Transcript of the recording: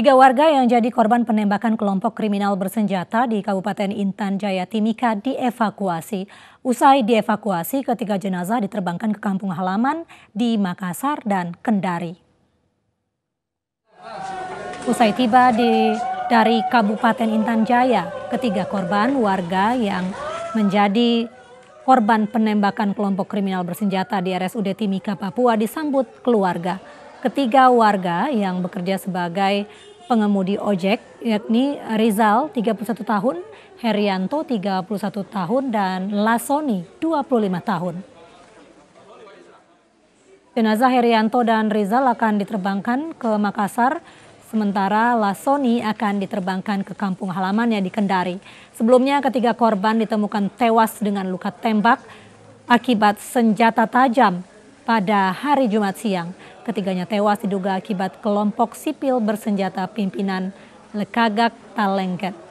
Tiga warga yang jadi korban penembakan kelompok kriminal bersenjata di Kabupaten Intan Jaya Timika dievakuasi. Usai dievakuasi, ketiga jenazah diterbangkan ke kampung halaman di Makassar dan Kendari. Usai tiba di dari Kabupaten Intan Jaya, ketiga korban warga yang menjadi korban penembakan kelompok kriminal bersenjata di RSUD Timika, Papua disambut keluarga. Ketiga warga yang bekerja sebagai pengemudi ojek yakni Rizal 31 tahun, Herianto 31 tahun dan Lasoni 25 tahun. Jenazah Herianto dan Rizal akan diterbangkan ke Makassar Sementara Lasoni akan diterbangkan ke kampung halamannya di Kendari. Sebelumnya ketiga korban ditemukan tewas dengan luka tembak akibat senjata tajam pada hari Jumat siang. Ketiganya tewas diduga akibat kelompok sipil bersenjata pimpinan Lekagak Talengket.